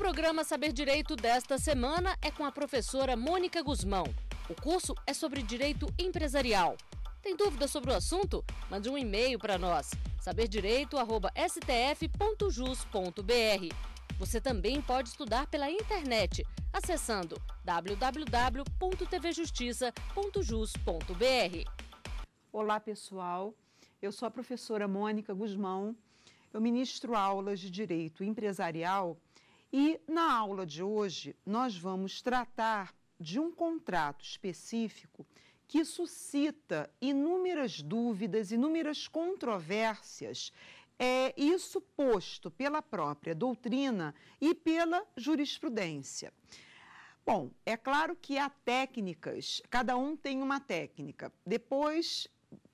programa Saber Direito desta semana é com a professora Mônica Guzmão. O curso é sobre direito empresarial. Tem dúvidas sobre o assunto? Mande um e-mail para nós, saberdireito@stf.jus.br. Você também pode estudar pela internet, acessando www.tvjustiça.jus.br. Olá, pessoal. Eu sou a professora Mônica Guzmão. Eu ministro aulas de direito empresarial e na aula de hoje, nós vamos tratar de um contrato específico que suscita inúmeras dúvidas, inúmeras controvérsias, é isso posto pela própria doutrina e pela jurisprudência. Bom, é claro que há técnicas, cada um tem uma técnica. Depois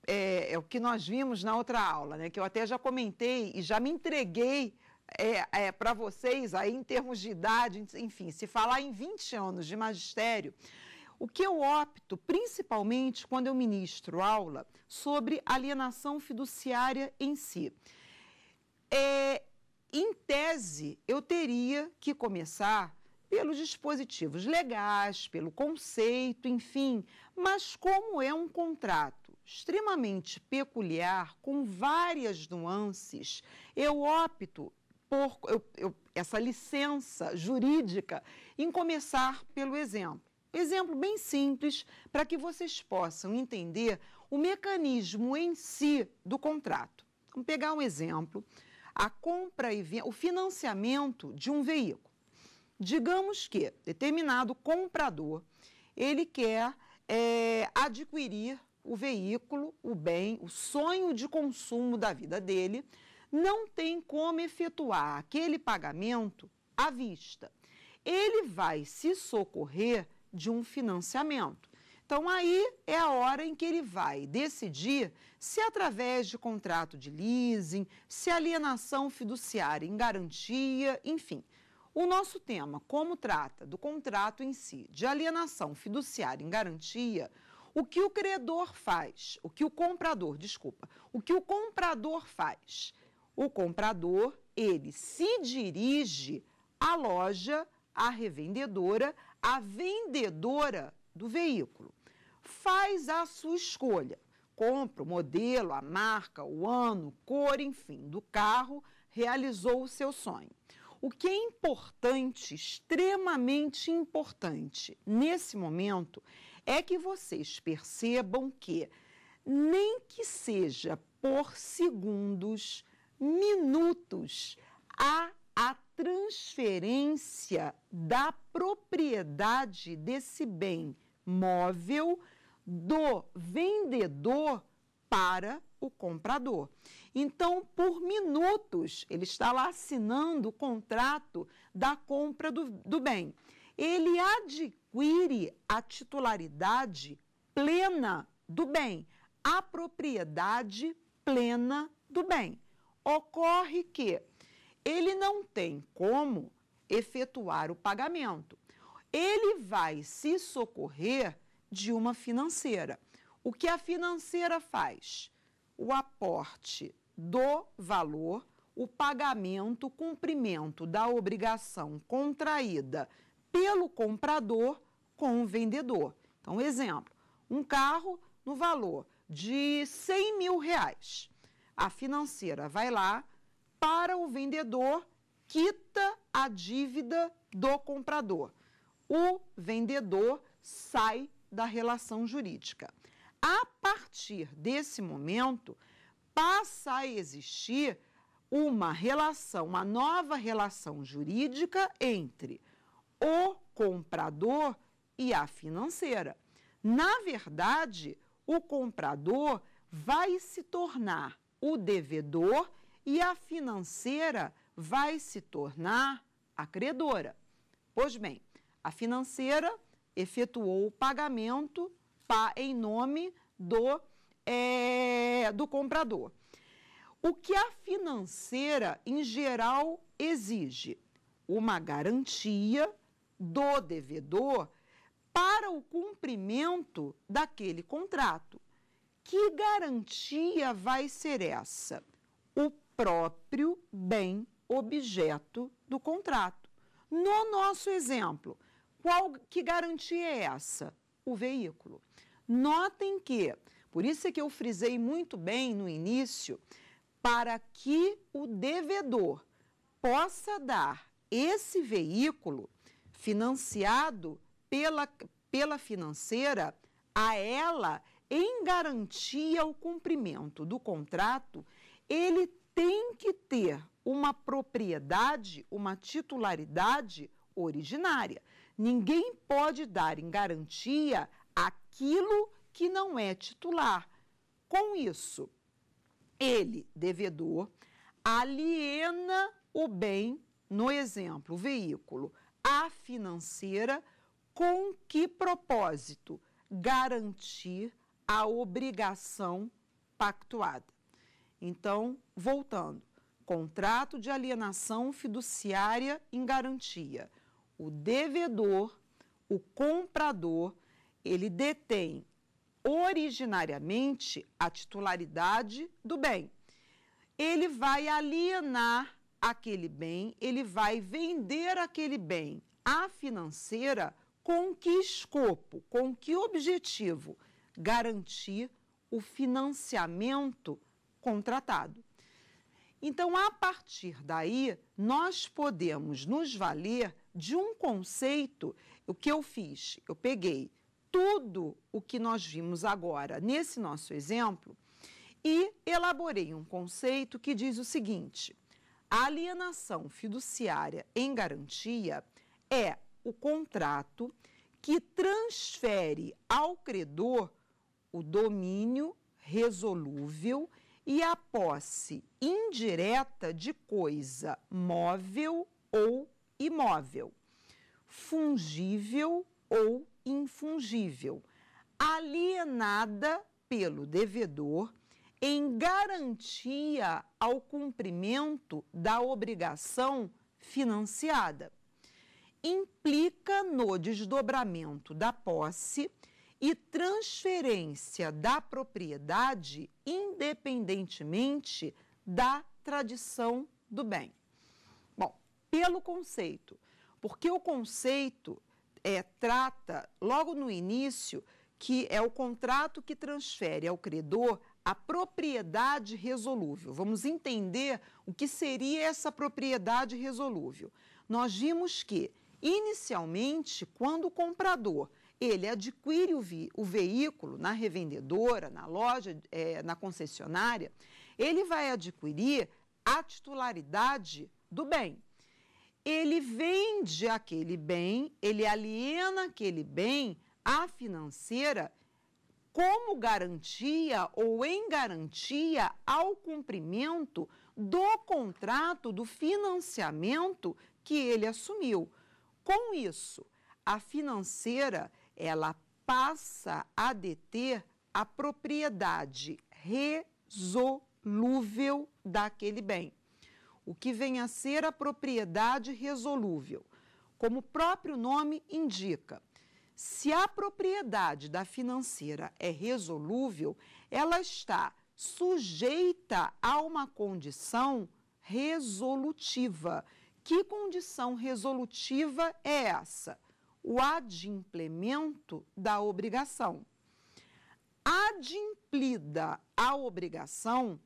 é, é o que nós vimos na outra aula, né? Que eu até já comentei e já me entreguei é, é para vocês, aí em termos de idade, enfim, se falar em 20 anos de magistério, o que eu opto, principalmente quando eu ministro aula, sobre alienação fiduciária em si. É, em tese, eu teria que começar pelos dispositivos legais, pelo conceito, enfim, mas como é um contrato extremamente peculiar, com várias nuances, eu opto por eu, eu, essa licença jurídica em começar pelo exemplo. Exemplo bem simples para que vocês possam entender o mecanismo em si do contrato. Vamos pegar um exemplo: a compra e o financiamento de um veículo. Digamos que determinado comprador ele quer é, adquirir o veículo, o bem, o sonho de consumo da vida dele não tem como efetuar aquele pagamento à vista. Ele vai se socorrer de um financiamento. Então, aí é a hora em que ele vai decidir se, através de contrato de leasing, se alienação fiduciária em garantia, enfim. O nosso tema, como trata do contrato em si de alienação fiduciária em garantia, o que o credor faz, o que o comprador, desculpa, o que o comprador faz? O comprador, ele se dirige à loja, à revendedora, à vendedora do veículo. Faz a sua escolha. Compra o modelo, a marca, o ano, cor, enfim, do carro, realizou o seu sonho. O que é importante, extremamente importante nesse momento, é que vocês percebam que, nem que seja por segundos, minutos a a transferência da propriedade desse bem móvel do vendedor para o comprador. Então, por minutos, ele está lá assinando o contrato da compra do, do bem. Ele adquire a titularidade plena do bem, a propriedade plena do bem. Ocorre que ele não tem como efetuar o pagamento. Ele vai se socorrer de uma financeira. O que a financeira faz? O aporte do valor, o pagamento, cumprimento da obrigação contraída pelo comprador com o vendedor. Então, exemplo, um carro no valor de 100 mil reais. A financeira vai lá para o vendedor, quita a dívida do comprador. O vendedor sai da relação jurídica. A partir desse momento, passa a existir uma relação, uma nova relação jurídica entre o comprador e a financeira. Na verdade, o comprador vai se tornar o devedor e a financeira vai se tornar a credora. Pois bem, a financeira efetuou o pagamento em nome do, é, do comprador. O que a financeira, em geral, exige? Uma garantia do devedor para o cumprimento daquele contrato que garantia vai ser essa? O próprio bem objeto do contrato. No nosso exemplo, qual que garantia é essa? O veículo. Notem que, por isso é que eu frisei muito bem no início, para que o devedor possa dar esse veículo financiado pela, pela financeira a ela em garantia ao cumprimento do contrato, ele tem que ter uma propriedade, uma titularidade originária. Ninguém pode dar em garantia aquilo que não é titular. Com isso, ele, devedor, aliena o bem, no exemplo, o veículo, à financeira, com que propósito? Garantir a obrigação pactuada. Então, voltando, contrato de alienação fiduciária em garantia. O devedor, o comprador, ele detém originariamente a titularidade do bem. Ele vai alienar aquele bem, ele vai vender aquele bem à financeira com que escopo, com que objetivo? garantir o financiamento contratado. Então, a partir daí, nós podemos nos valer de um conceito. O que eu fiz? Eu peguei tudo o que nós vimos agora nesse nosso exemplo e elaborei um conceito que diz o seguinte: a alienação fiduciária em garantia é o contrato que transfere ao credor o domínio resolúvel e a posse indireta de coisa móvel ou imóvel, fungível ou infungível, alienada pelo devedor em garantia ao cumprimento da obrigação financiada. Implica no desdobramento da posse e transferência da propriedade independentemente da tradição do bem. Bom, pelo conceito, porque o conceito é, trata logo no início que é o contrato que transfere ao credor a propriedade resolúvel. Vamos entender o que seria essa propriedade resolúvel. Nós vimos que, inicialmente, quando o comprador ele adquire o, vi, o veículo na revendedora, na loja, é, na concessionária, ele vai adquirir a titularidade do bem. Ele vende aquele bem, ele aliena aquele bem à financeira como garantia ou em garantia ao cumprimento do contrato do financiamento que ele assumiu. Com isso, a financeira ela passa a deter a propriedade resolúvel daquele bem, o que vem a ser a propriedade resolúvel. Como o próprio nome indica, se a propriedade da financeira é resolúvel, ela está sujeita a uma condição resolutiva. Que condição resolutiva é essa? o adimplemento da obrigação. Adimplida a obrigação,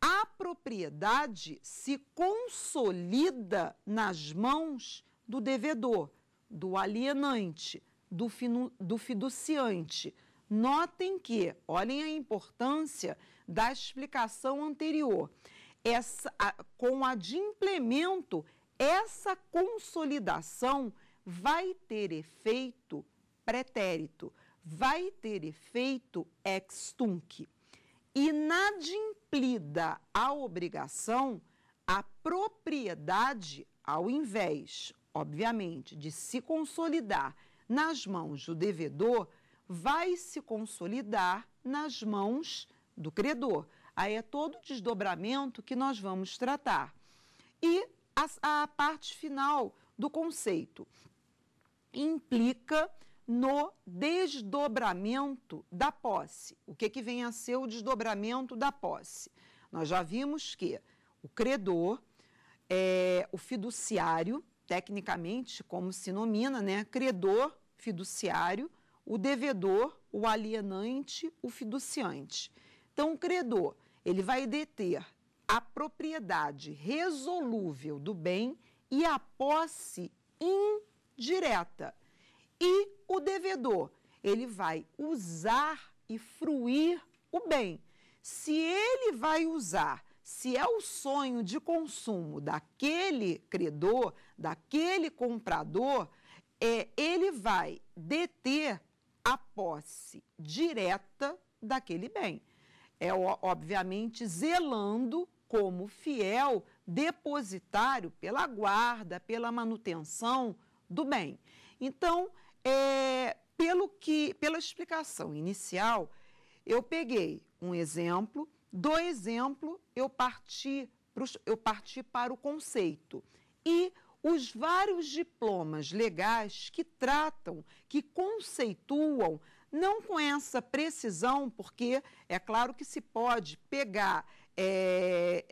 a propriedade se consolida nas mãos do devedor, do alienante, do, finu, do fiduciante. Notem que, olhem a importância da explicação anterior. Essa, a, com o adimplemento, essa consolidação vai ter efeito pretérito, vai ter efeito extunc. Inadimplida a obrigação, a propriedade, ao invés, obviamente, de se consolidar nas mãos do devedor, vai se consolidar nas mãos do credor. Aí é todo o desdobramento que nós vamos tratar. E a, a parte final do conceito implica no desdobramento da posse. O que, que vem a ser o desdobramento da posse? Nós já vimos que o credor, é, o fiduciário, tecnicamente, como se nomina, né? Credor, fiduciário, o devedor, o alienante, o fiduciante. Então, o credor, ele vai deter a propriedade resolúvel do bem e a posse in direta. E o devedor, ele vai usar e fruir o bem. Se ele vai usar, se é o sonho de consumo daquele credor, daquele comprador, é, ele vai deter a posse direta daquele bem. É obviamente zelando como fiel depositário pela guarda, pela manutenção do bem. Então, é, pelo que, pela explicação inicial, eu peguei um exemplo, do exemplo eu parti, eu parti para o conceito e os vários diplomas legais que tratam, que conceituam, não com essa precisão, porque é claro que se pode pegar, é,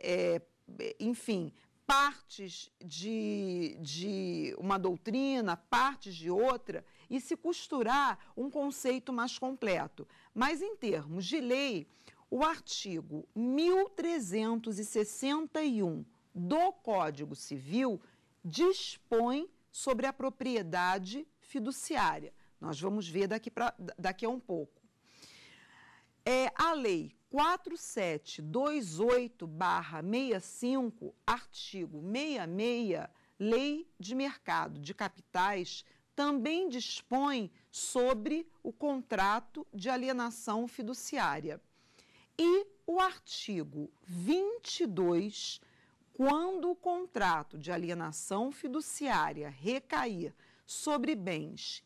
é, enfim, partes de, de uma doutrina, partes de outra, e se costurar um conceito mais completo. Mas, em termos de lei, o artigo 1361 do Código Civil dispõe sobre a propriedade fiduciária. Nós vamos ver daqui, pra, daqui a um pouco. É, a lei 4728-65, artigo 66, Lei de Mercado de Capitais, também dispõe sobre o contrato de alienação fiduciária. E o artigo 22, quando o contrato de alienação fiduciária recair sobre bens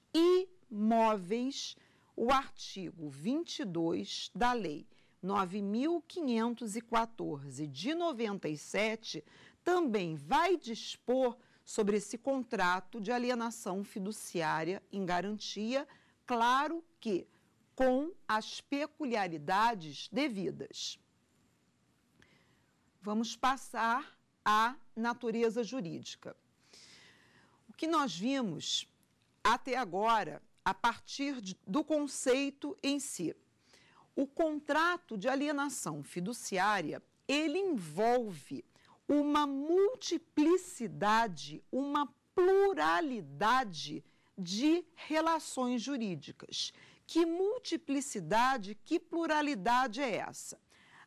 imóveis, o artigo 22 da lei 9.514 de 97 também vai dispor sobre esse contrato de alienação fiduciária em garantia, claro que com as peculiaridades devidas. Vamos passar à natureza jurídica. O que nós vimos até agora, a partir do conceito em si. O contrato de alienação fiduciária, ele envolve uma multiplicidade, uma pluralidade de relações jurídicas. Que multiplicidade, que pluralidade é essa?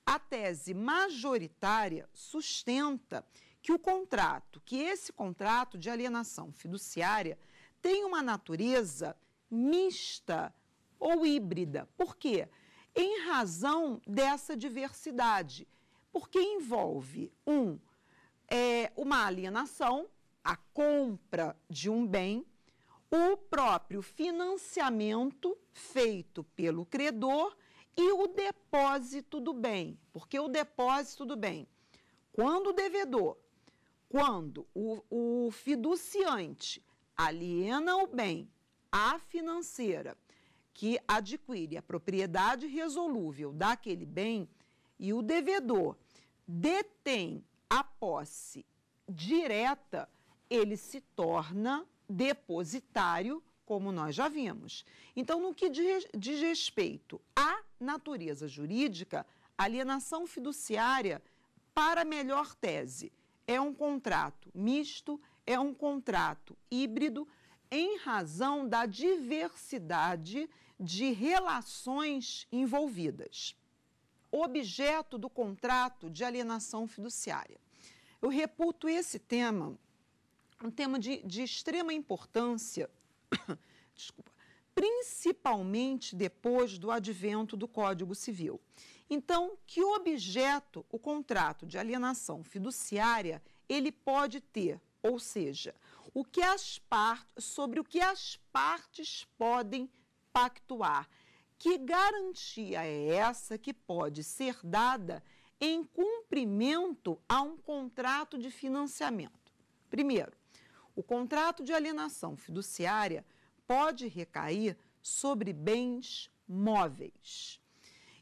A tese majoritária sustenta que o contrato, que esse contrato de alienação fiduciária tem uma natureza mista ou híbrida. Por quê? Porque em razão dessa diversidade, porque envolve um é, uma alienação, a compra de um bem, o próprio financiamento feito pelo credor e o depósito do bem, porque o depósito do bem, quando o devedor, quando o, o fiduciante aliena o bem à financeira que adquire a propriedade resolúvel daquele bem e o devedor detém a posse direta, ele se torna depositário, como nós já vimos. Então, no que diz respeito à natureza jurídica, alienação fiduciária, para melhor tese, é um contrato misto, é um contrato híbrido, em razão da diversidade de relações envolvidas, objeto do contrato de alienação fiduciária. Eu reputo esse tema um tema de, de extrema importância, desculpa, principalmente depois do advento do Código Civil. Então, que objeto o contrato de alienação fiduciária ele pode ter? Ou seja, o que as partes, sobre o que as partes podem pactuar. Que garantia é essa que pode ser dada em cumprimento a um contrato de financiamento? Primeiro, o contrato de alienação fiduciária pode recair sobre bens móveis.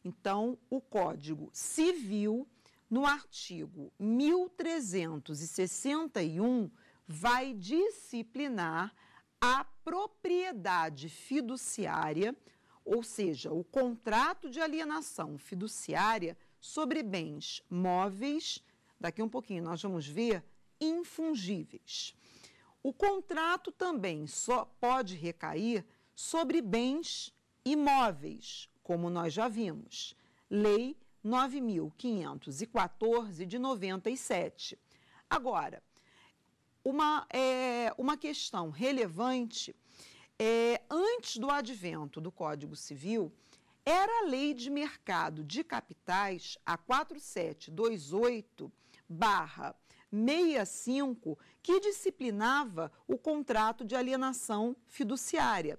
Então, o Código Civil, no artigo 1361, vai disciplinar a propriedade fiduciária, ou seja, o contrato de alienação fiduciária sobre bens móveis, daqui um pouquinho nós vamos ver, infungíveis. O contrato também só pode recair sobre bens imóveis, como nós já vimos. Lei 9514 de 97. Agora, uma, é, uma questão relevante é, antes do advento do Código Civil era a Lei de Mercado de Capitais, a 4728, barra 65, que disciplinava o contrato de alienação fiduciária.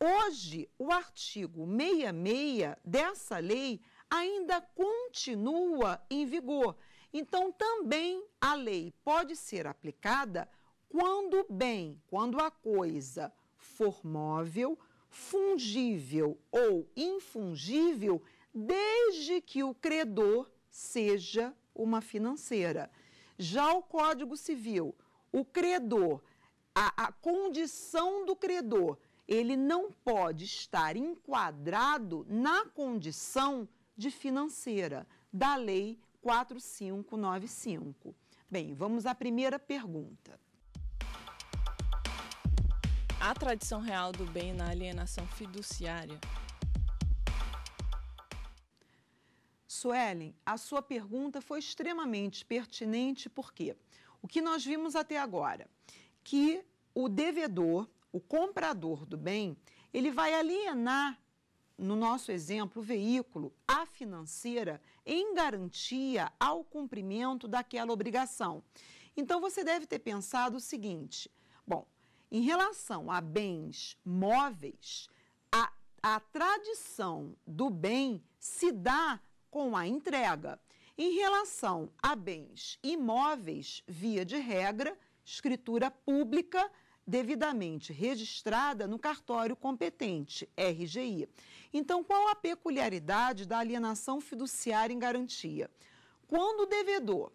Hoje, o artigo 66 dessa lei ainda continua em vigor, então, também a lei pode ser aplicada quando o bem, quando a coisa for móvel, fungível ou infungível, desde que o credor seja uma financeira. Já o Código Civil, o credor, a, a condição do credor, ele não pode estar enquadrado na condição de financeira da lei 4595. Bem, vamos à primeira pergunta. A tradição real do bem na alienação fiduciária. Suelen, a sua pergunta foi extremamente pertinente porque o que nós vimos até agora, que o devedor, o comprador do bem, ele vai alienar no nosso exemplo, o veículo, a financeira, em garantia ao cumprimento daquela obrigação. Então, você deve ter pensado o seguinte: bom, em relação a bens móveis, a, a tradição do bem se dá com a entrega. Em relação a bens imóveis, via de regra, escritura pública devidamente registrada no cartório competente, RGI. Então, qual a peculiaridade da alienação fiduciária em garantia? Quando o devedor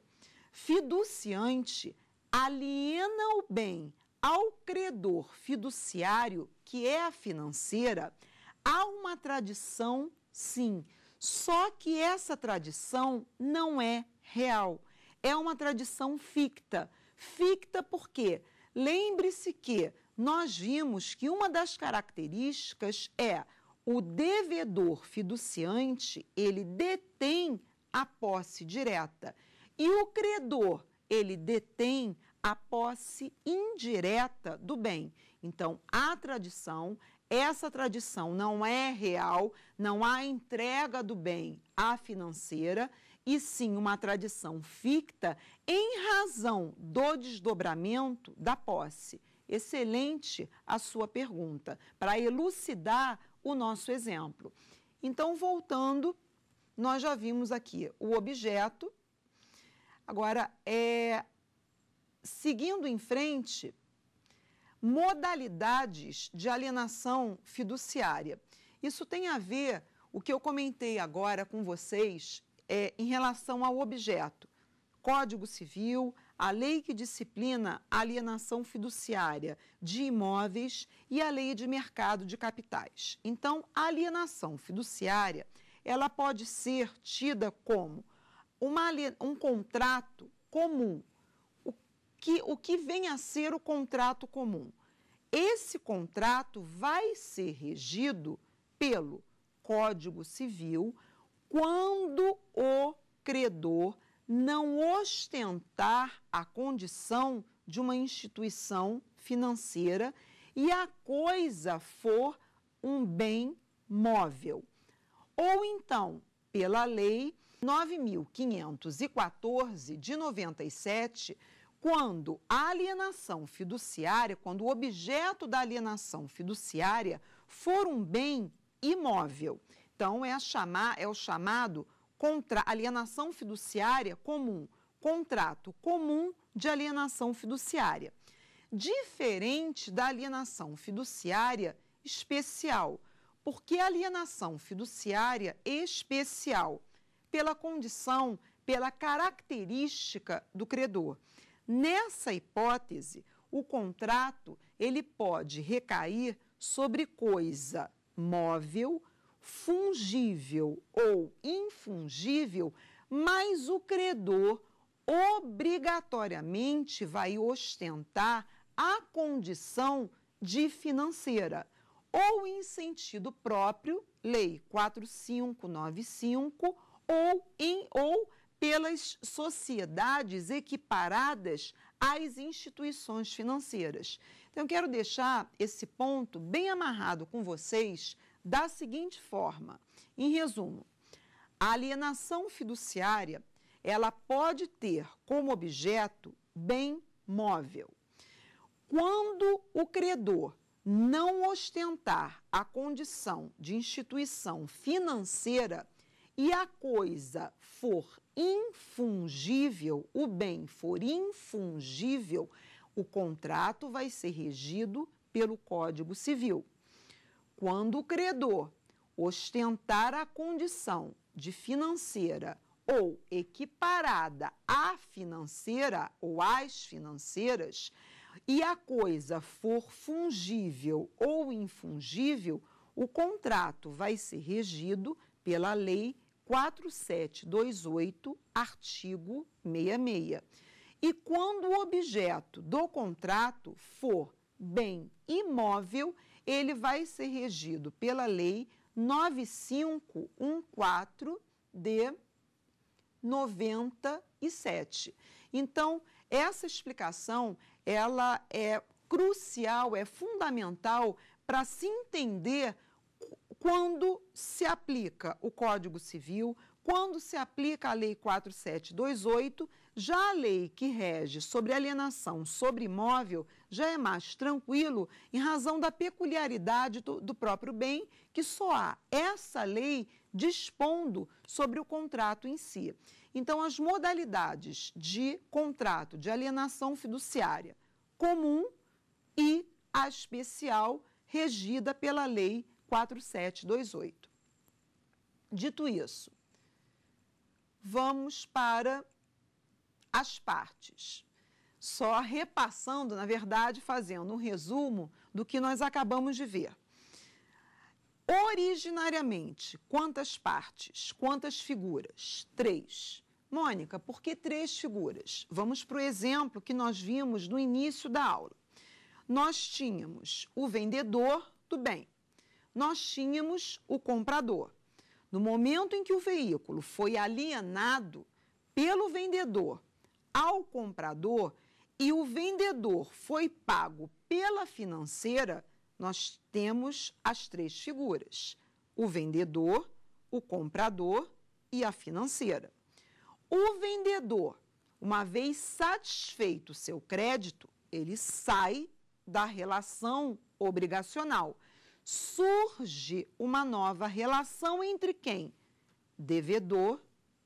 fiduciante aliena o bem ao credor fiduciário, que é a financeira, há uma tradição, sim, só que essa tradição não é real. É uma tradição ficta. Ficta por quê? Porque Lembre-se que nós vimos que uma das características é o devedor fiduciante, ele detém a posse direta e o credor, ele detém a posse indireta do bem. Então, a tradição, essa tradição não é real, não há entrega do bem à financeira e sim uma tradição ficta em razão do desdobramento da posse. Excelente a sua pergunta, para elucidar o nosso exemplo. Então, voltando, nós já vimos aqui o objeto. Agora, é, seguindo em frente, modalidades de alienação fiduciária. Isso tem a ver, o que eu comentei agora com vocês, é, em relação ao objeto. Código Civil, a lei que disciplina a alienação fiduciária de imóveis e a lei de mercado de capitais. Então, a alienação fiduciária, ela pode ser tida como uma, um contrato comum. O que, o que vem a ser o contrato comum? Esse contrato vai ser regido pelo Código Civil, quando o credor não ostentar a condição de uma instituição financeira e a coisa for um bem móvel. Ou então, pela lei 9514 de 97, quando a alienação fiduciária, quando o objeto da alienação fiduciária for um bem imóvel então, é, a chamar, é o chamado contra alienação fiduciária comum, contrato comum de alienação fiduciária, diferente da alienação fiduciária especial, porque a alienação fiduciária é especial pela condição, pela característica do credor. Nessa hipótese, o contrato ele pode recair sobre coisa móvel, fungível ou infungível, mas o credor obrigatoriamente vai ostentar a condição de financeira ou em sentido próprio, lei 4595, ou em ou pelas sociedades equiparadas às instituições financeiras. Então, eu quero deixar esse ponto bem amarrado com vocês da seguinte forma: em resumo, a alienação fiduciária ela pode ter como objeto bem móvel. Quando o credor não ostentar a condição de instituição financeira e a coisa for infungível, o bem for infungível, o contrato vai ser regido pelo Código Civil. Quando o credor ostentar a condição de financeira ou equiparada à financeira ou às financeiras e a coisa for fungível ou infungível, o contrato vai ser regido pela Lei 4728, artigo 66. E quando o objeto do contrato for bem imóvel, ele vai ser regido pela Lei 9514 de 97. Então, essa explicação, ela é crucial, é fundamental para se entender quando se aplica o Código Civil, quando se aplica a Lei 4728, já a lei que rege sobre alienação sobre imóvel já é mais tranquilo em razão da peculiaridade do, do próprio bem, que só há essa lei dispondo sobre o contrato em si. Então, as modalidades de contrato de alienação fiduciária comum e a especial regida pela Lei 4728. Dito isso, vamos para as partes só repassando, na verdade, fazendo um resumo do que nós acabamos de ver. Originariamente, quantas partes, quantas figuras? Três. Mônica, por que três figuras? Vamos para o exemplo que nós vimos no início da aula. Nós tínhamos o vendedor do bem, nós tínhamos o comprador. No momento em que o veículo foi alienado pelo vendedor ao comprador, e o vendedor foi pago pela financeira, nós temos as três figuras: o vendedor, o comprador e a financeira. O vendedor, uma vez satisfeito seu crédito, ele sai da relação obrigacional. Surge uma nova relação entre quem? Devedor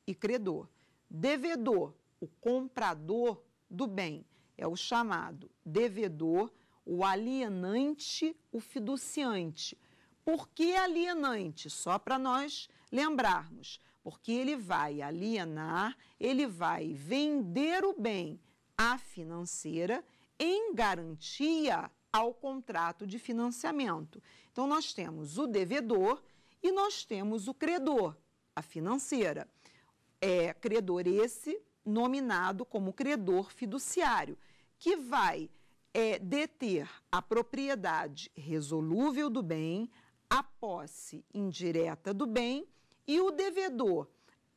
e credor. Devedor, o comprador do bem. É o chamado devedor, o alienante, o fiduciante. Por que alienante? Só para nós lembrarmos. Porque ele vai alienar, ele vai vender o bem à financeira em garantia ao contrato de financiamento. Então, nós temos o devedor e nós temos o credor, a financeira. É credor esse nominado como credor fiduciário, que vai é, deter a propriedade resolúvel do bem, a posse indireta do bem e o devedor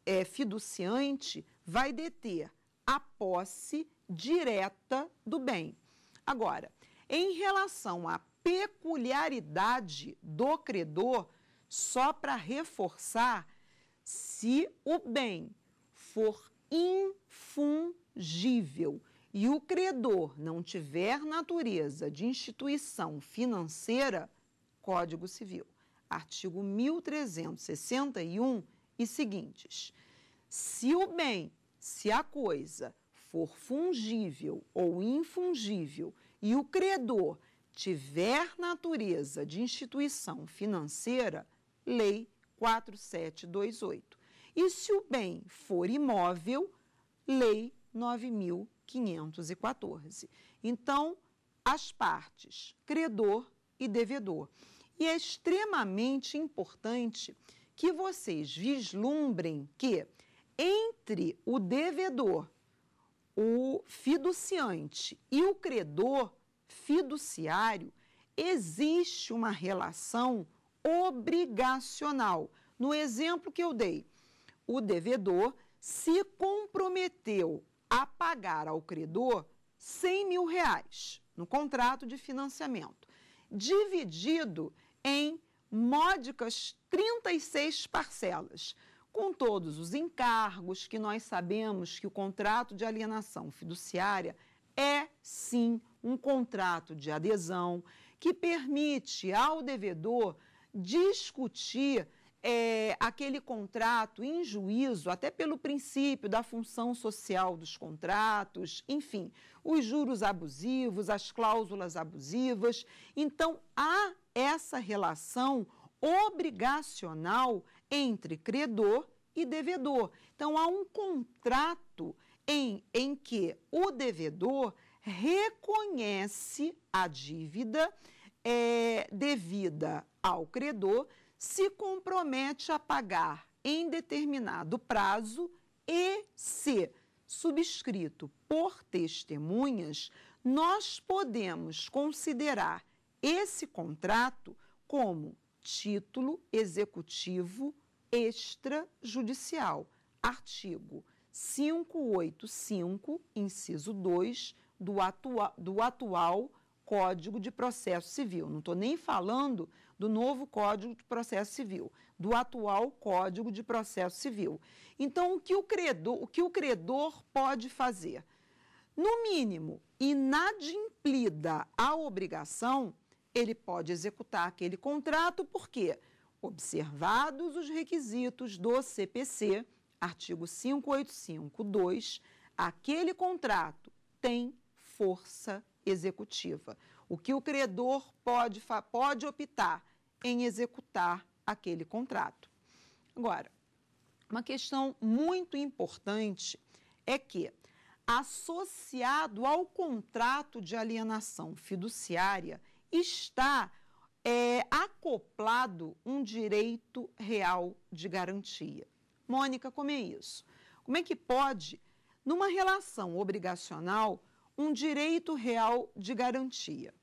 é, fiduciante vai deter a posse direta do bem. Agora, em relação à peculiaridade do credor, só para reforçar, se o bem for infungível, e o credor não tiver natureza de instituição financeira, Código Civil, artigo 1361 e seguintes. Se o bem, se a coisa for fungível ou infungível e o credor tiver natureza de instituição financeira, lei 4728. E se o bem for imóvel, lei 9000 514. Então, as partes, credor e devedor. E é extremamente importante que vocês vislumbrem que entre o devedor, o fiduciante e o credor fiduciário existe uma relação obrigacional. No exemplo que eu dei, o devedor se comprometeu a pagar ao credor 100 mil reais no contrato de financiamento, dividido em módicas 36 parcelas, com todos os encargos que nós sabemos que o contrato de alienação fiduciária é sim um contrato de adesão que permite ao devedor discutir é, aquele contrato em juízo, até pelo princípio da função social dos contratos, enfim, os juros abusivos, as cláusulas abusivas. Então, há essa relação obrigacional entre credor e devedor. Então, há um contrato em, em que o devedor reconhece a dívida é, devida ao credor se compromete a pagar em determinado prazo e se subscrito por testemunhas, nós podemos considerar esse contrato como título executivo extrajudicial. Artigo 585, inciso 2 do, atua do atual Código de Processo Civil. Não estou nem falando do novo Código de Processo Civil, do atual Código de Processo Civil. Então, o que o credor, o que o credor pode fazer? No mínimo, inadimplida a obrigação, ele pode executar aquele contrato, porque, observados os requisitos do CPC, artigo 5852, aquele contrato tem força executiva. O que o credor pode, pode optar em executar aquele contrato. Agora, uma questão muito importante é que, associado ao contrato de alienação fiduciária, está é, acoplado um direito real de garantia. Mônica, como é isso? Como é que pode, numa relação obrigacional, um direito real de garantia?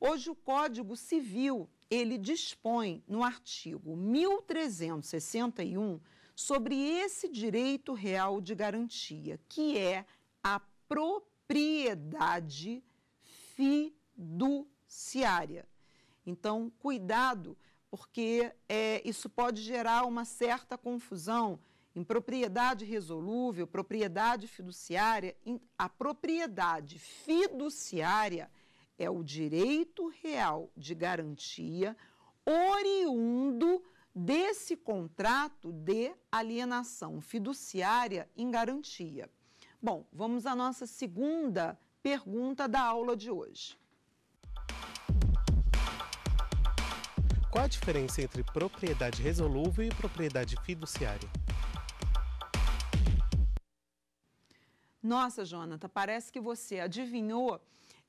Hoje, o Código Civil ele dispõe no artigo 1361 sobre esse direito real de garantia, que é a propriedade fiduciária. Então, cuidado, porque é, isso pode gerar uma certa confusão em propriedade resolúvel, propriedade fiduciária. A propriedade fiduciária é o direito real de garantia oriundo desse contrato de alienação fiduciária em garantia. Bom, vamos à nossa segunda pergunta da aula de hoje. Qual a diferença entre propriedade resolúvel e propriedade fiduciária? Nossa, Jonathan, parece que você adivinhou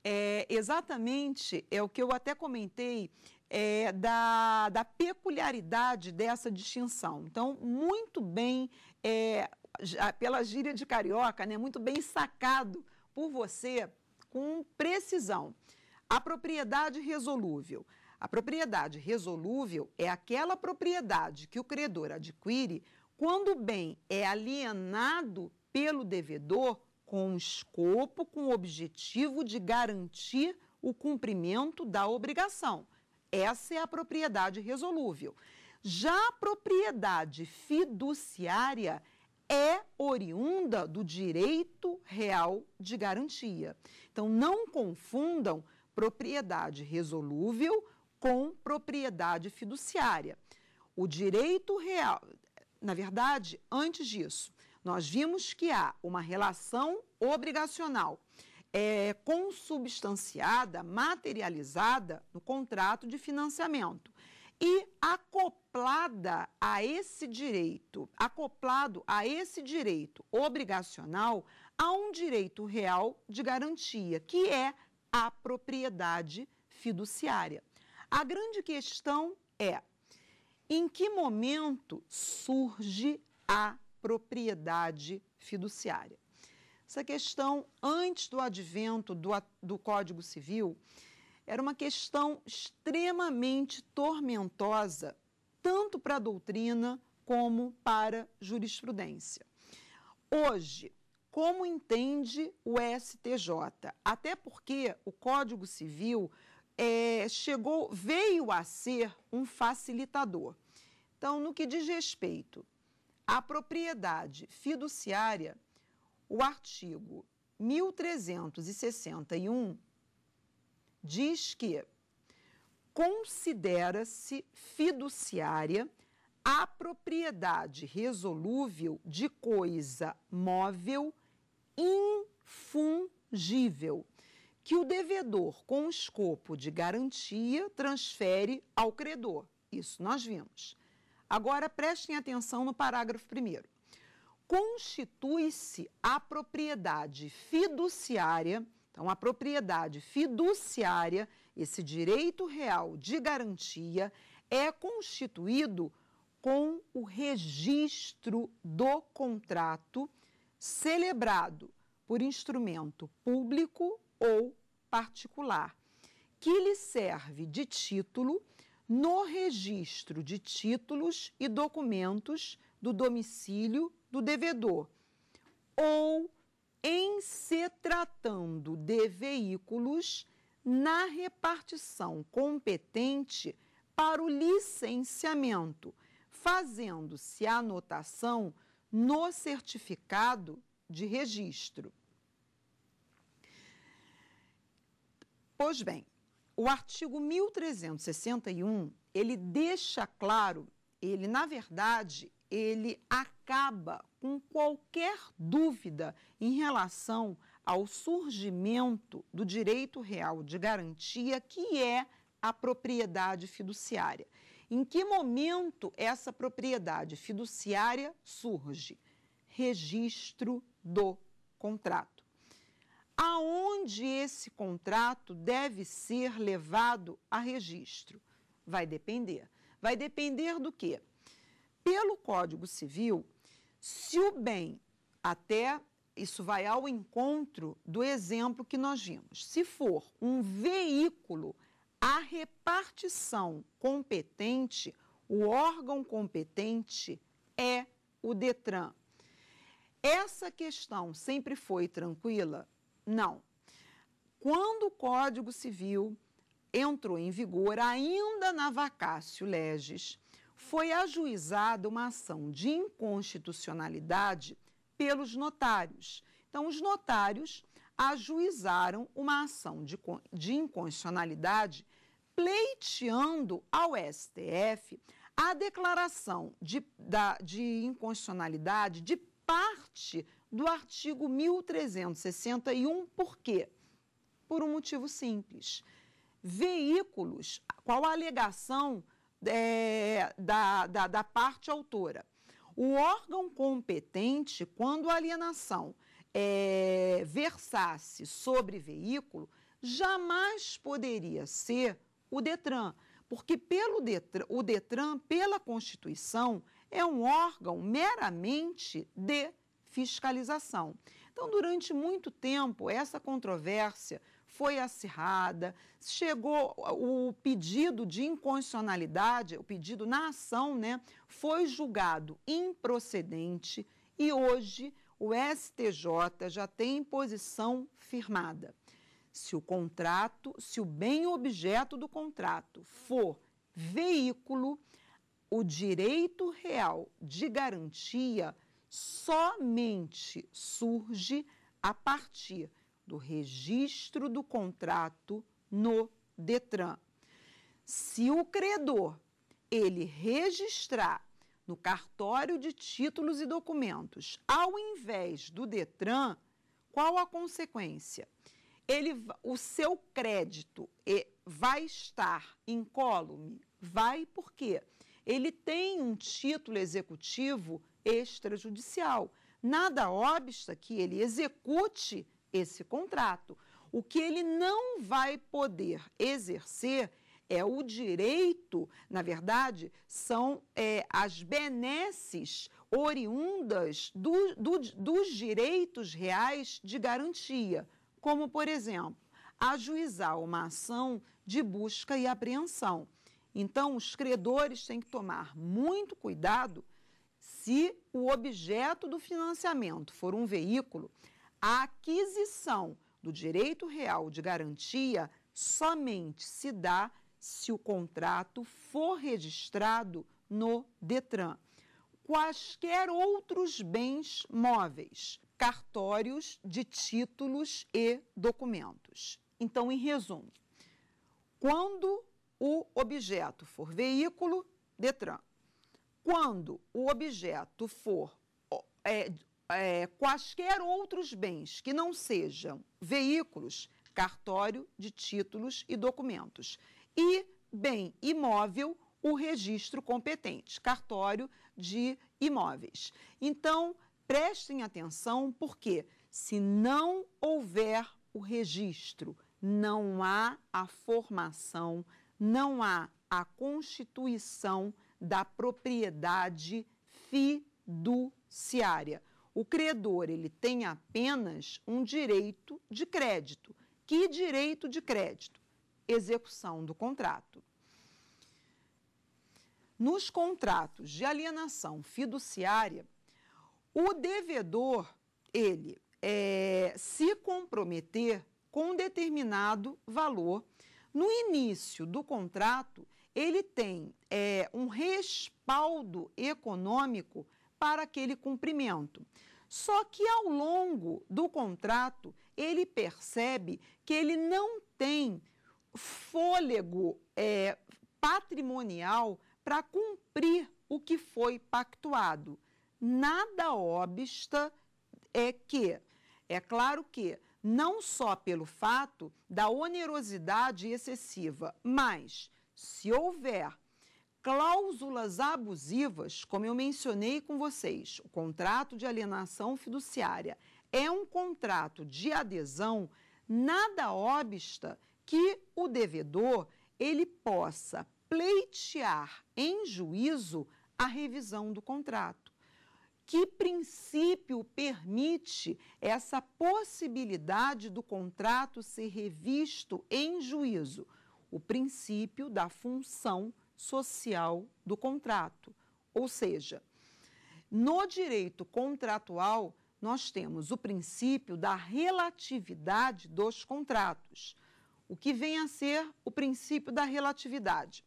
é, exatamente é o que eu até comentei é, da, da peculiaridade dessa distinção. Então, muito bem, é, pela gíria de carioca, né, muito bem sacado por você com precisão. A propriedade resolúvel. A propriedade resolúvel é aquela propriedade que o credor adquire quando o bem é alienado pelo devedor com escopo, com objetivo de garantir o cumprimento da obrigação. Essa é a propriedade resolúvel. Já a propriedade fiduciária é oriunda do direito real de garantia. Então, não confundam propriedade resolúvel com propriedade fiduciária. O direito real, na verdade, antes disso, nós vimos que há uma relação obrigacional é, consubstanciada, materializada no contrato de financiamento e acoplada a esse direito, acoplado a esse direito obrigacional, há um direito real de garantia, que é a propriedade fiduciária. A grande questão é em que momento surge a propriedade fiduciária. Essa questão, antes do advento do, do Código Civil, era uma questão extremamente tormentosa, tanto para a doutrina como para a jurisprudência. Hoje, como entende o STJ? Até porque o Código Civil é, chegou, veio a ser um facilitador. Então, no que diz respeito a propriedade fiduciária o artigo 1361 diz que considera-se fiduciária a propriedade resolúvel de coisa móvel infungível, que o devedor, com escopo de garantia, transfere ao credor. Isso nós vimos. Agora prestem atenção no parágrafo primeiro. Constitui-se a propriedade fiduciária, então a propriedade fiduciária, esse direito real de garantia, é constituído com o registro do contrato celebrado por instrumento público ou particular, que lhe serve de título no registro de títulos e documentos do domicílio do devedor ou em se tratando de veículos na repartição competente para o licenciamento, fazendo-se anotação no certificado de registro. Pois bem, o artigo 1361, ele deixa claro, ele na verdade, ele acaba com qualquer dúvida em relação ao surgimento do direito real de garantia, que é a propriedade fiduciária. Em que momento essa propriedade fiduciária surge? Registro do contrato aonde esse contrato deve ser levado a registro? Vai depender. Vai depender do quê? Pelo Código Civil, se o bem, até isso vai ao encontro do exemplo que nós vimos, se for um veículo, a repartição competente, o órgão competente é o Detran. Essa questão sempre foi tranquila? Não. Quando o Código Civil entrou em vigor, ainda na vacácio legis, foi ajuizada uma ação de inconstitucionalidade pelos notários. Então, os notários ajuizaram uma ação de, de inconstitucionalidade pleiteando ao STF a declaração de, da, de inconstitucionalidade de parte do artigo 1361. Por quê? Por um motivo simples. Veículos, qual a alegação é, da, da, da parte autora? O órgão competente, quando a alienação é, versasse sobre veículo, jamais poderia ser o Detran, porque pelo Detran, o Detran, pela Constituição, é um órgão meramente de fiscalização. Então, durante muito tempo, essa controvérsia foi acirrada, chegou o pedido de inconstitucionalidade, o pedido na ação, né, foi julgado improcedente e hoje o STJ já tem posição firmada. Se o contrato, se o bem objeto do contrato for veículo, o direito real de garantia somente surge a partir do registro do contrato no Detran. Se o credor ele registrar no cartório de títulos e documentos, ao invés do Detran, qual a consequência? Ele, o seu crédito vai estar incólume? Vai porque ele tem um título executivo extrajudicial. Nada obsta que ele execute esse contrato. O que ele não vai poder exercer é o direito, na verdade, são é, as benesses oriundas do, do, dos direitos reais de garantia, como, por exemplo, ajuizar uma ação de busca e apreensão. Então, os credores têm que tomar muito cuidado se o objeto do financiamento for um veículo, a aquisição do direito real de garantia somente se dá se o contrato for registrado no Detran. Quaisquer outros bens móveis, cartórios de títulos e documentos. Então, em resumo, quando o objeto for veículo, Detran quando o objeto for é, é, quaisquer outros bens que não sejam veículos, cartório de títulos e documentos, e bem imóvel, o registro competente, cartório de imóveis. Então, prestem atenção, porque se não houver o registro, não há a formação, não há a constituição da propriedade fiduciária. O credor ele tem apenas um direito de crédito. Que direito de crédito? Execução do contrato. Nos contratos de alienação fiduciária, o devedor ele é, se comprometer com um determinado valor no início do contrato ele tem é, um respaldo econômico para aquele cumprimento. Só que ao longo do contrato, ele percebe que ele não tem fôlego é, patrimonial para cumprir o que foi pactuado. Nada obsta é que, é claro que, não só pelo fato da onerosidade excessiva, mas se houver cláusulas abusivas, como eu mencionei com vocês, o contrato de alienação fiduciária é um contrato de adesão, nada obsta que o devedor ele possa pleitear em juízo a revisão do contrato. Que princípio permite essa possibilidade do contrato ser revisto em juízo? o princípio da função social do contrato. Ou seja, no direito contratual, nós temos o princípio da relatividade dos contratos, o que vem a ser o princípio da relatividade.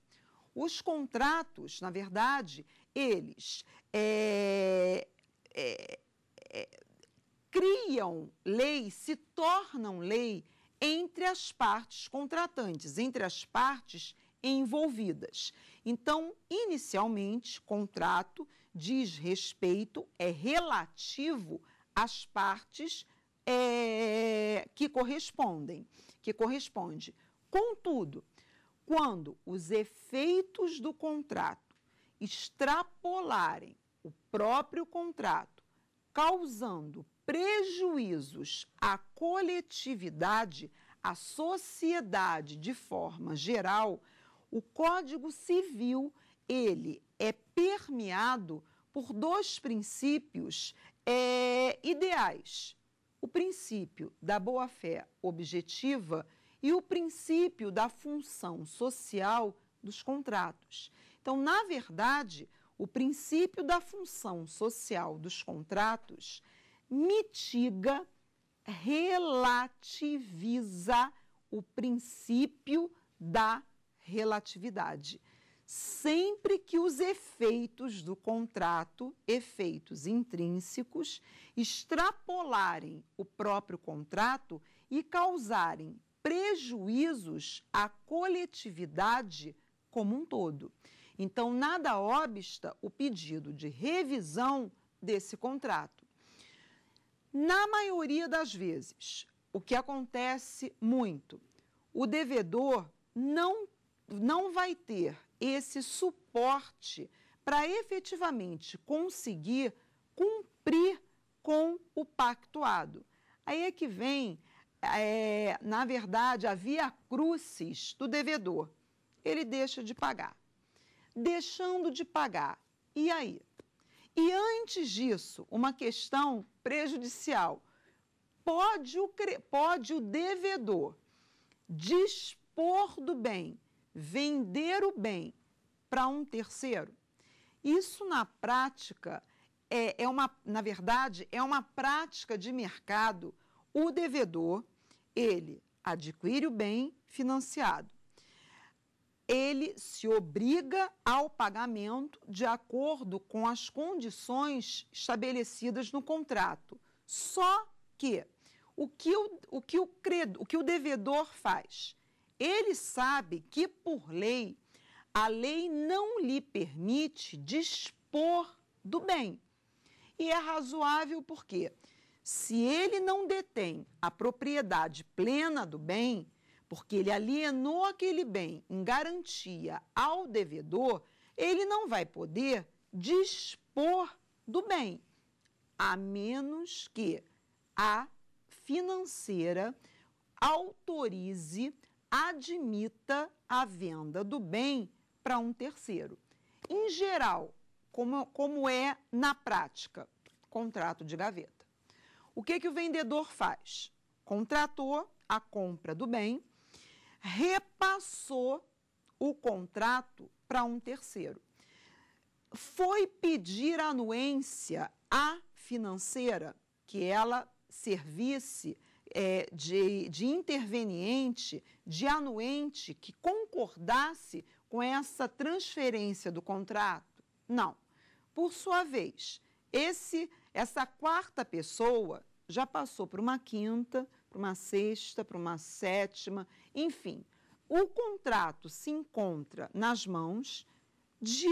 Os contratos, na verdade, eles é, é, é, criam lei, se tornam lei entre as partes contratantes, entre as partes envolvidas. Então, inicialmente, contrato diz respeito, é relativo às partes é, que correspondem, que corresponde. Contudo, quando os efeitos do contrato extrapolarem o próprio contrato, causando prejuízos à coletividade, à sociedade de forma geral, o Código Civil ele é permeado por dois princípios é, ideais: o princípio da boa-fé objetiva e o princípio da função social dos contratos. Então, na verdade, o princípio da função social dos contratos mitiga, relativiza o princípio da relatividade. Sempre que os efeitos do contrato, efeitos intrínsecos, extrapolarem o próprio contrato e causarem prejuízos à coletividade como um todo. Então, nada obsta o pedido de revisão desse contrato. Na maioria das vezes, o que acontece muito, o devedor não, não vai ter esse suporte para efetivamente conseguir cumprir com o pactuado. Aí é que vem, é, na verdade, a via crucis do devedor. Ele deixa de pagar. Deixando de pagar, e aí? E antes disso, uma questão prejudicial. Pode o, pode o devedor dispor do bem, vender o bem para um terceiro? Isso na prática é, é, uma, na verdade, é uma prática de mercado. O devedor, ele adquire o bem financiado, ele se obriga ao pagamento de acordo com as condições estabelecidas no contrato. Só que o que o, o, que o, credo, o, que o devedor faz? Ele sabe que, por lei, a lei não lhe permite dispor do bem. E é razoável porque, se ele não detém a propriedade plena do bem, porque ele alienou aquele bem em garantia ao devedor, ele não vai poder dispor do bem, a menos que a financeira autorize, admita a venda do bem para um terceiro. Em geral, como, como é na prática? Contrato de gaveta. O que, que o vendedor faz? Contratou a compra do bem repassou o contrato para um terceiro. Foi pedir anuência à financeira que ela servisse é, de, de interveniente, de anuente, que concordasse com essa transferência do contrato? Não. Por sua vez, esse, essa quarta pessoa já passou para uma quinta, para uma sexta, para uma sétima enfim, o contrato se encontra nas mãos de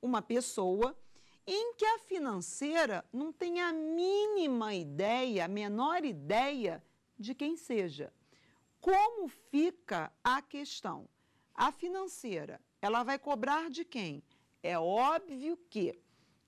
uma pessoa em que a financeira não tem a mínima ideia, a menor ideia de quem seja. Como fica a questão? A financeira, ela vai cobrar de quem? É óbvio que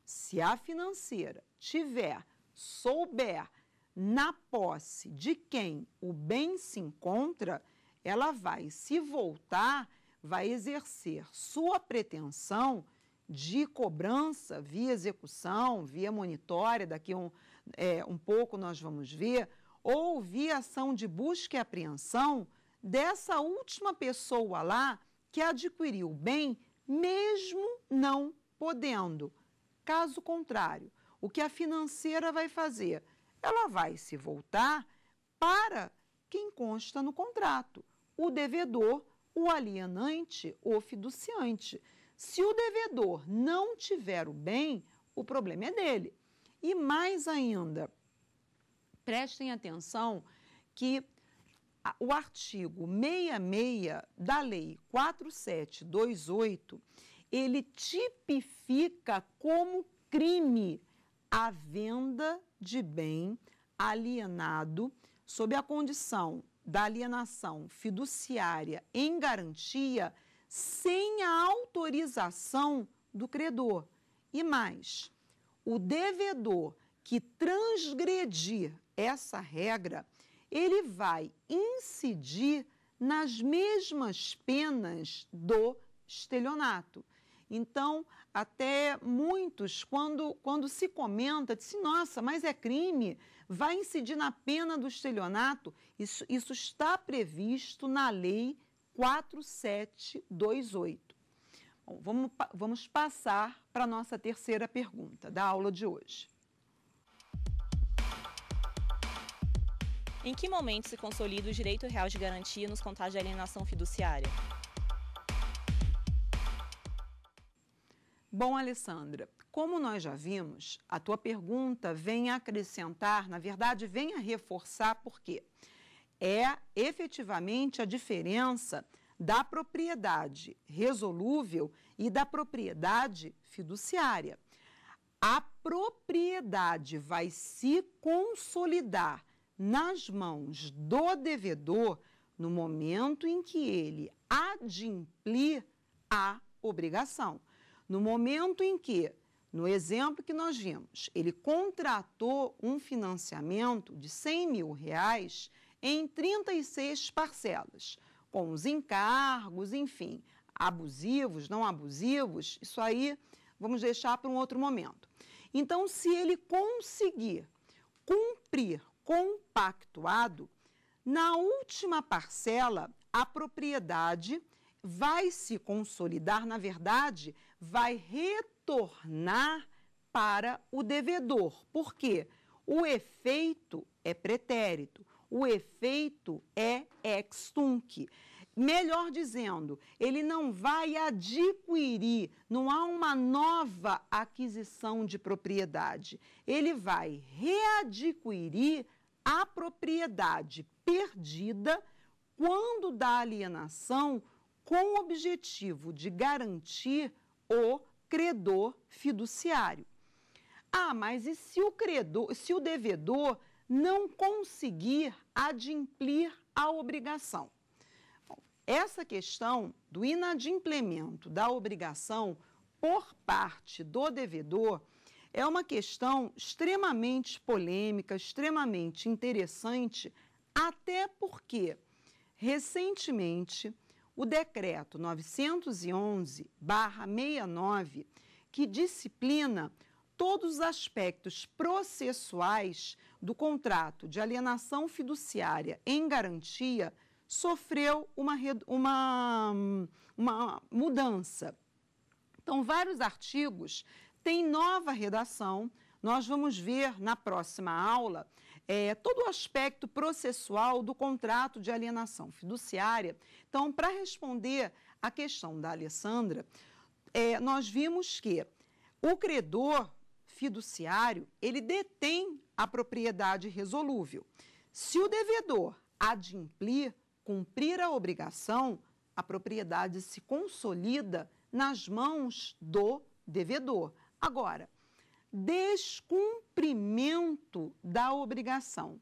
se a financeira tiver, souber na posse de quem o bem se encontra, ela vai se voltar, vai exercer sua pretensão de cobrança via execução, via monitória, daqui um, é, um pouco nós vamos ver, ou via ação de busca e apreensão dessa última pessoa lá que adquiriu o bem, mesmo não podendo. Caso contrário, o que a financeira vai fazer? Ela vai se voltar para quem consta no contrato o devedor, o alienante ou fiduciante. Se o devedor não tiver o bem, o problema é dele. E mais ainda, prestem atenção que o artigo 66 da Lei 4728, ele tipifica como crime a venda de bem alienado sob a condição da alienação fiduciária em garantia sem a autorização do credor. E mais, o devedor que transgredir essa regra, ele vai incidir nas mesmas penas do estelionato. Então, até muitos, quando, quando se comenta, dizem, nossa, mas é crime, vai incidir na pena do estelionato, isso, isso está previsto na Lei 4728. Bom, vamos, vamos passar para a nossa terceira pergunta da aula de hoje. Em que momento se consolida o direito real de garantia nos contatos de alienação fiduciária? Bom, Alessandra, como nós já vimos, a tua pergunta vem acrescentar, na verdade, vem a reforçar, porque é efetivamente a diferença da propriedade resolúvel e da propriedade fiduciária. A propriedade vai se consolidar nas mãos do devedor no momento em que ele adimplir a obrigação. No momento em que no exemplo que nós vimos, ele contratou um financiamento de 100 mil reais em 36 parcelas, com os encargos, enfim, abusivos, não abusivos, isso aí vamos deixar para um outro momento. Então, se ele conseguir cumprir compactuado, na última parcela, a propriedade vai se consolidar, na verdade, vai retornar retornar para o devedor. Por quê? O efeito é pretérito, o efeito é ex tunc. Melhor dizendo, ele não vai adquirir, não há uma nova aquisição de propriedade. Ele vai readquirir a propriedade perdida quando da alienação com o objetivo de garantir o credor fiduciário. Ah, mas e se o credor, se o devedor não conseguir adimplir a obrigação? Bom, essa questão do inadimplemento da obrigação por parte do devedor é uma questão extremamente polêmica, extremamente interessante, até porque recentemente o decreto 911-69, que disciplina todos os aspectos processuais do contrato de alienação fiduciária em garantia, sofreu uma, uma, uma mudança. Então, vários artigos têm nova redação. Nós vamos ver na próxima aula é, todo o aspecto processual do contrato de alienação fiduciária. Então, para responder à questão da Alessandra, é, nós vimos que o credor fiduciário, ele detém a propriedade resolúvel. Se o devedor adimplir, cumprir a obrigação, a propriedade se consolida nas mãos do devedor. Agora, descumprimento da obrigação.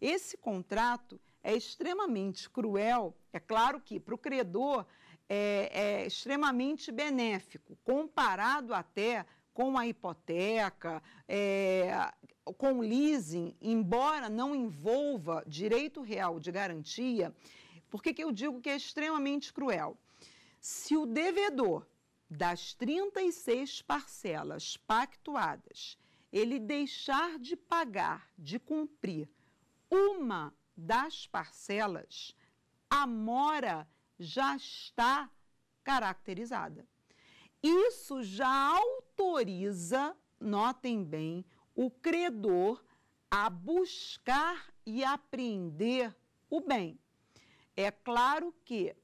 Esse contrato é extremamente cruel, é claro que para o credor é, é extremamente benéfico, comparado até com a hipoteca, é, com leasing, embora não envolva direito real de garantia, por que, que eu digo que é extremamente cruel? Se o devedor das 36 parcelas pactuadas, ele deixar de pagar, de cumprir uma das parcelas, a mora já está caracterizada. Isso já autoriza, notem bem, o credor a buscar e apreender o bem. É claro que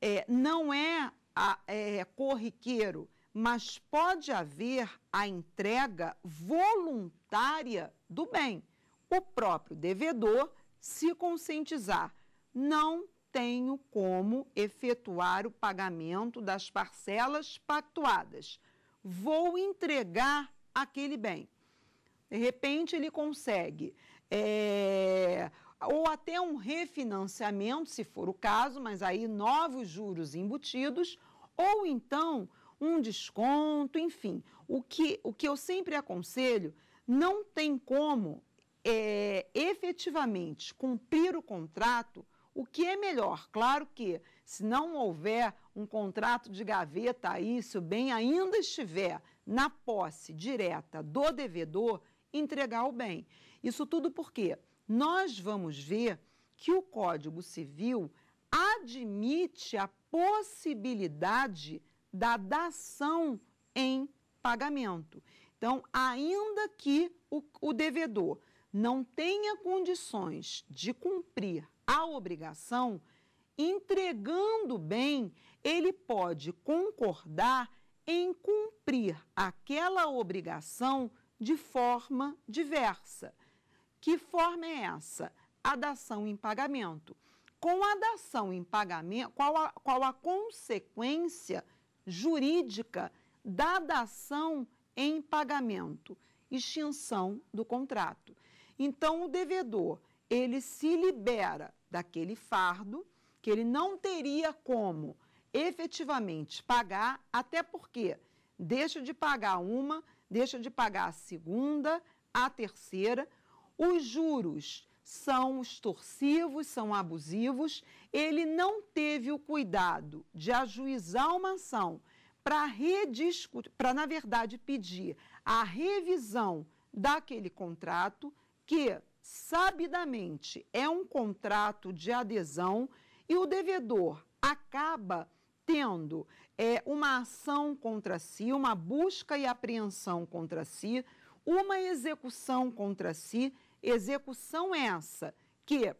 é, não é a, é, corriqueiro, mas pode haver a entrega voluntária do bem. O próprio devedor se conscientizar. Não tenho como efetuar o pagamento das parcelas pactuadas. Vou entregar aquele bem. De repente, ele consegue é, ou até um refinanciamento, se for o caso, mas aí novos juros embutidos, ou então um desconto, enfim. O que, o que eu sempre aconselho, não tem como é, efetivamente cumprir o contrato, o que é melhor. Claro que, se não houver um contrato de gaveta aí, se o bem ainda estiver na posse direta do devedor, entregar o bem. Isso tudo por quê? Porque nós vamos ver que o Código Civil admite a possibilidade da dação em pagamento. Então, ainda que o, o devedor não tenha condições de cumprir a obrigação, entregando bem, ele pode concordar em cumprir aquela obrigação de forma diversa. Que forma é essa? A dação em pagamento. Com a dação em pagamento, qual a, qual a consequência jurídica da dação em pagamento? Extinção do contrato. Então, o devedor, ele se libera daquele fardo que ele não teria como efetivamente pagar, até porque deixa de pagar uma, deixa de pagar a segunda, a terceira, os juros são extorsivos, são abusivos. Ele não teve o cuidado de ajuizar uma ação para rediscutir, para, na verdade, pedir a revisão daquele contrato, que, sabidamente, é um contrato de adesão, e o devedor acaba tendo é, uma ação contra si, uma busca e apreensão contra si uma execução contra si, execução essa que,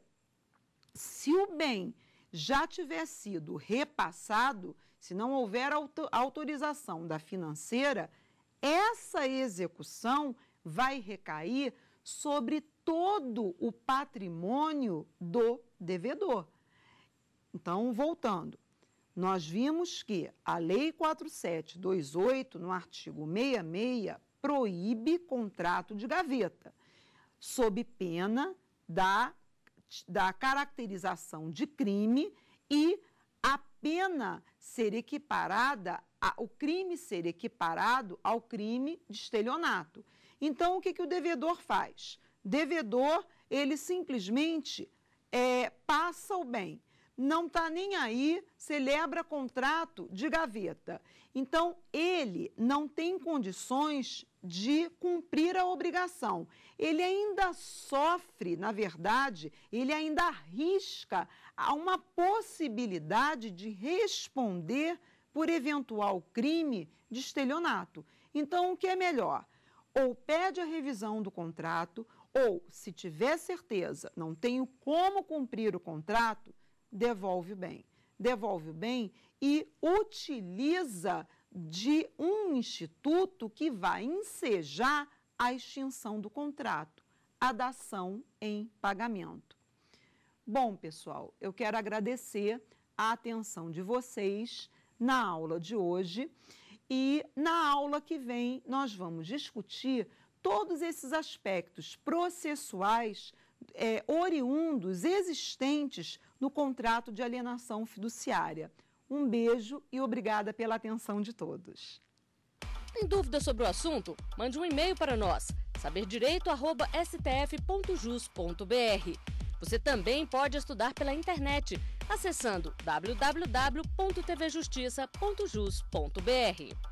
se o bem já tiver sido repassado, se não houver autorização da financeira, essa execução vai recair sobre todo o patrimônio do devedor. Então, voltando, nós vimos que a Lei 4728, no artigo 66, proíbe contrato de gaveta, sob pena da, da caracterização de crime e a pena ser equiparada, a, o crime ser equiparado ao crime de estelionato. Então, o que, que o devedor faz? Devedor, ele simplesmente é, passa o bem não está nem aí, celebra contrato de gaveta. Então, ele não tem condições de cumprir a obrigação. Ele ainda sofre, na verdade, ele ainda arrisca a uma possibilidade de responder por eventual crime de estelionato. Então, o que é melhor? Ou pede a revisão do contrato, ou, se tiver certeza, não tenho como cumprir o contrato, devolve o bem. Devolve o bem e utiliza de um instituto que vai ensejar a extinção do contrato, a dação em pagamento. Bom, pessoal, eu quero agradecer a atenção de vocês na aula de hoje e na aula que vem nós vamos discutir todos esses aspectos processuais é, oriundos, existentes no contrato de alienação fiduciária. Um beijo e obrigada pela atenção de todos. Tem dúvida sobre o assunto? Mande um e-mail para nós, saberdireito.stf.jus.br. Você também pode estudar pela internet, acessando www.tvjustiça.jus.br.